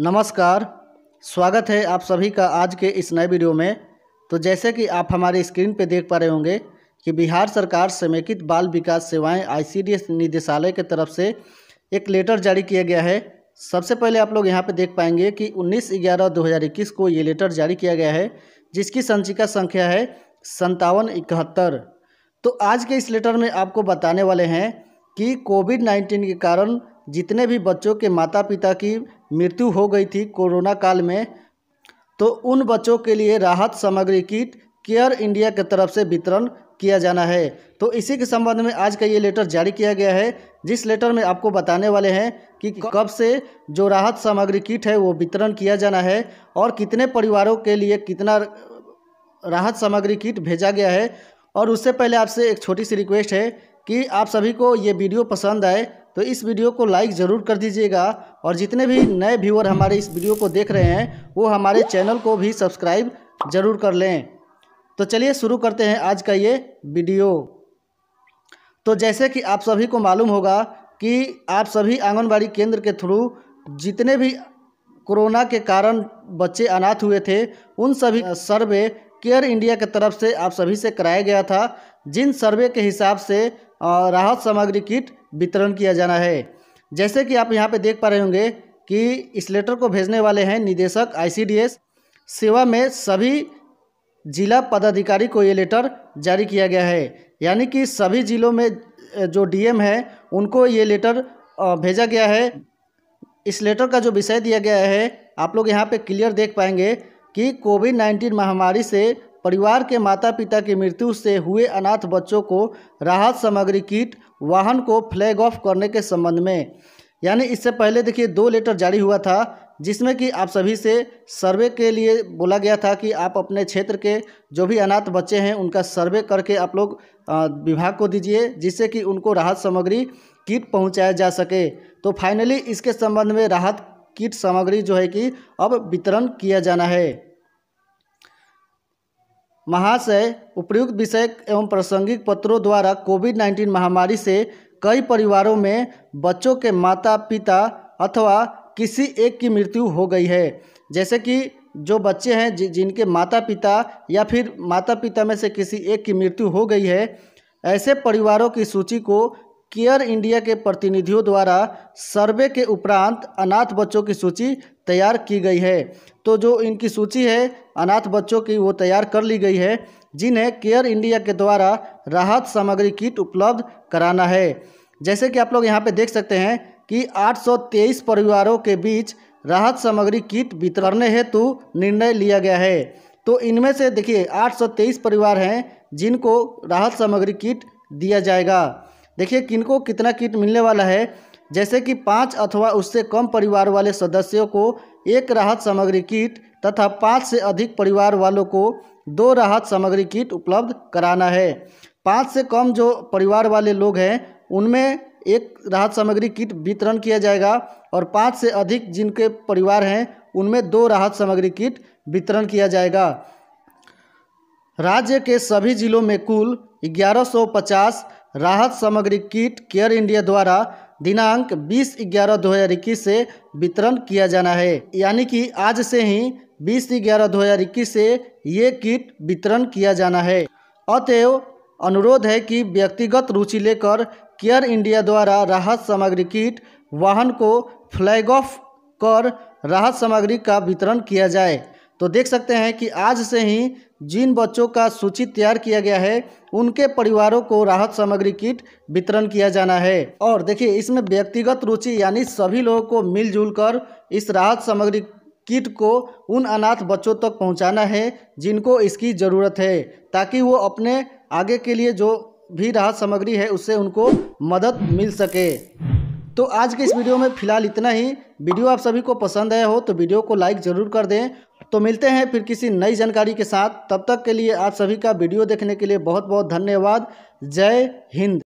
नमस्कार स्वागत है आप सभी का आज के इस नए वीडियो में तो जैसे कि आप हमारे स्क्रीन पर देख पा रहे होंगे कि बिहार सरकार समेकित बाल विकास सेवाएं आईसीडीएस निदेशालय के तरफ से एक लेटर जारी किया गया है सबसे पहले आप लोग यहाँ पर देख पाएंगे कि 19 ग्यारह 2021 को ये लेटर जारी किया गया है जिसकी संचिका संख्या है संतावन इकहत्तर तो आज के इस लेटर में आपको बताने वाले हैं कि कोविड नाइन्टीन के कारण जितने भी बच्चों के माता पिता की मृत्यु हो गई थी कोरोना काल में तो उन बच्चों के लिए राहत सामग्री किट केयर इंडिया की के तरफ से वितरण किया जाना है तो इसी के संबंध में आज का ये लेटर जारी किया गया है जिस लेटर में आपको बताने वाले हैं कि कब से जो राहत सामग्री किट है वो वितरण किया जाना है और कितने परिवारों के लिए कितना राहत सामग्री किट भेजा गया है और उससे पहले आपसे एक छोटी सी रिक्वेस्ट है कि आप सभी को ये वीडियो पसंद आए तो इस वीडियो को लाइक ज़रूर कर दीजिएगा और जितने भी नए व्यूअर हमारे इस वीडियो को देख रहे हैं वो हमारे चैनल को भी सब्सक्राइब ज़रूर कर लें तो चलिए शुरू करते हैं आज का ये वीडियो तो जैसे कि आप सभी को मालूम होगा कि आप सभी आंगनबाड़ी केंद्र के थ्रू जितने भी कोरोना के कारण बच्चे अनाथ हुए थे उन सभी सर्वे केयर इंडिया के तरफ से आप सभी से कराया गया था जिन सर्वे के हिसाब से राहत सामग्री किट वितरण किया जाना है जैसे कि आप यहाँ पे देख पा रहे होंगे कि इस लेटर को भेजने वाले हैं निदेशक आईसीडीएस सेवा में सभी जिला पदाधिकारी को ये लेटर जारी किया गया है यानी कि सभी जिलों में जो डीएम है उनको ये लेटर भेजा गया है इस लेटर का जो विषय दिया गया है आप लोग यहाँ पे क्लियर देख पाएंगे कि कोविड नाइन्टीन महामारी से परिवार के माता पिता की मृत्यु से हुए अनाथ बच्चों को राहत सामग्री किट वाहन को फ्लैग ऑफ करने के संबंध में यानी इससे पहले देखिए दो लेटर जारी हुआ था जिसमें कि आप सभी से सर्वे के लिए बोला गया था कि आप अपने क्षेत्र के जो भी अनाथ बच्चे हैं उनका सर्वे करके आप लोग विभाग को दीजिए जिससे कि उनको राहत सामग्री किट पहुंचाया जा सके तो फाइनली इसके संबंध में राहत किट सामग्री जो है कि अब वितरण किया जाना है महाशय उपयुक्त विषय एवं प्रासंगिक पत्रों द्वारा कोविड नाइन्टीन महामारी से कई परिवारों में बच्चों के माता पिता अथवा किसी एक की मृत्यु हो गई है जैसे कि जो बच्चे हैं जि, जिनके माता पिता या फिर माता पिता में से किसी एक की मृत्यु हो गई है ऐसे परिवारों की सूची को केयर इंडिया के प्रतिनिधियों द्वारा सर्वे के उपरांत अनाथ बच्चों की सूची तैयार की गई है तो जो इनकी सूची है अनाथ बच्चों की वो तैयार कर ली गई है जिन्हें केयर इंडिया के द्वारा राहत सामग्री किट उपलब्ध कराना है जैसे कि आप लोग यहाँ पे देख सकते हैं कि 823 परिवारों के बीच राहत सामग्री किट वितरण हेतु निर्णय लिया गया है तो इनमें से देखिए 823 परिवार हैं जिनको राहत सामग्री किट दिया जाएगा देखिए किनको कितना किट मिलने वाला है जैसे कि पाँच अथवा उससे कम परिवार वाले सदस्यों को एक राहत सामग्री किट तथा पाँच से अधिक परिवार वालों को दो राहत सामग्री किट उपलब्ध कराना है पाँच से कम जो परिवार वाले लोग हैं उनमें एक राहत सामग्री किट वितरण किया जाएगा और पाँच से अधिक जिनके परिवार हैं उनमें दो राहत सामग्री किट वितरण किया जाएगा राज्य के सभी जिलों में कुल 1150 राहत सामग्री किट केयर इंडिया द्वारा दिनांक 20 ग्यारह दो से वितरण किया जाना है यानी कि आज से ही 20 ग्यारह दो से ये किट वितरण किया जाना है अतएव अनुरोध है कि व्यक्तिगत रुचि लेकर केयर इंडिया द्वारा राहत सामग्री किट वाहन को फ्लैग ऑफ कर राहत सामग्री का वितरण किया जाए तो देख सकते हैं कि आज से ही जिन बच्चों का सूची तैयार किया गया है उनके परिवारों को राहत सामग्री किट वितरण किया जाना है और देखिए इसमें व्यक्तिगत रुचि यानी सभी लोगों को मिलजुल कर इस राहत सामग्री किट को उन अनाथ बच्चों तक पहुंचाना है जिनको इसकी ज़रूरत है ताकि वो अपने आगे के लिए जो भी राहत सामग्री है उससे उनको मदद मिल सके तो आज के इस वीडियो में फिलहाल इतना ही वीडियो आप सभी को पसंद आया हो तो वीडियो को लाइक ज़रूर कर दें तो मिलते हैं फिर किसी नई जानकारी के साथ तब तक के लिए आप सभी का वीडियो देखने के लिए बहुत बहुत धन्यवाद जय हिंद